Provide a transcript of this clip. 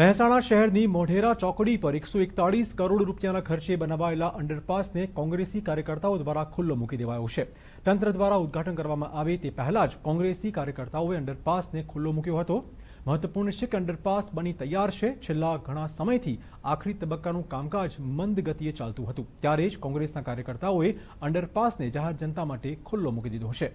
મહેસાણા શહેરની મોઢેરા ચોકડી પર 141 કરોડ રૂપિયાના ખર્ચે બનાવેલા અંડરપાસને કોંગ્રેસી કાર્યકતાઓ દ્વારા ખુલ્લો મુકી દેવાયો છે તંત્ર દ્વારા ઉદ્ઘાટન કરવામાં આવે તે પહેલા જ કોંગ્રેસી કાર્યકતાઓ એ અંડરપાસને ખુલ્લો મુક્યો હતો મહત્વપૂર્ણ છે કે અંડરપાસ બની તૈયાર છે છલા ઘણા સમયથી આખરી તબક્કાનું કામકાજ મંદ ગતિએ ચાલતું હતું ત્યારે જ કોંગ્રેસના કાર્યકતાઓએ અંડરપાસને જાહેર જનતા માટે ખુલ્લો મુકી દીધો છે